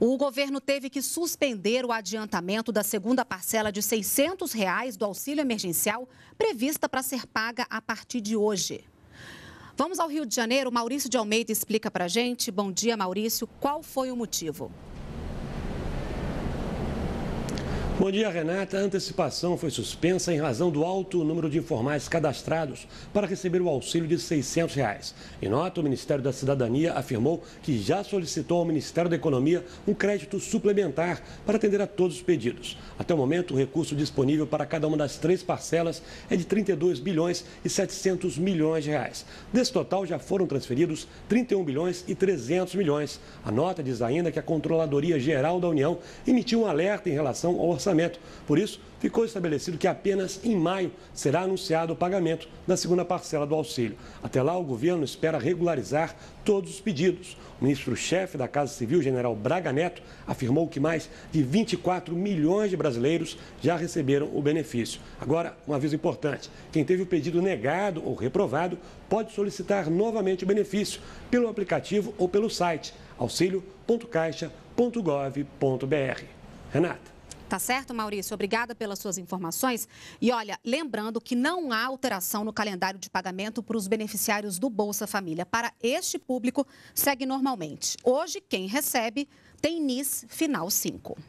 O governo teve que suspender o adiantamento da segunda parcela de R$ 600 reais do auxílio emergencial, prevista para ser paga a partir de hoje. Vamos ao Rio de Janeiro. Maurício de Almeida explica para a gente. Bom dia, Maurício. Qual foi o motivo? Bom dia, Renata. A antecipação foi suspensa em razão do alto número de informais cadastrados para receber o auxílio de R$ 600. Reais. Em nota, o Ministério da Cidadania afirmou que já solicitou ao Ministério da Economia um crédito suplementar para atender a todos os pedidos. Até o momento, o recurso disponível para cada uma das três parcelas é de 32 bilhões e 700 milhões de reais. Desse total, já foram transferidos 31 bilhões e 300 milhões. A nota diz ainda que a Controladoria Geral da União emitiu um alerta em relação ao orçamento. Por isso, ficou estabelecido que apenas em maio será anunciado o pagamento da segunda parcela do auxílio. Até lá, o governo espera regularizar todos os pedidos. O ministro-chefe da Casa Civil, general Braga Neto, afirmou que mais de 24 milhões de brasileiros já receberam o benefício. Agora, um aviso importante: quem teve o pedido negado ou reprovado pode solicitar novamente o benefício pelo aplicativo ou pelo site auxílio.caixa.gov.br. Renata. Tá certo, Maurício? Obrigada pelas suas informações. E olha, lembrando que não há alteração no calendário de pagamento para os beneficiários do Bolsa Família. Para este público, segue normalmente. Hoje, quem recebe tem NIS final 5.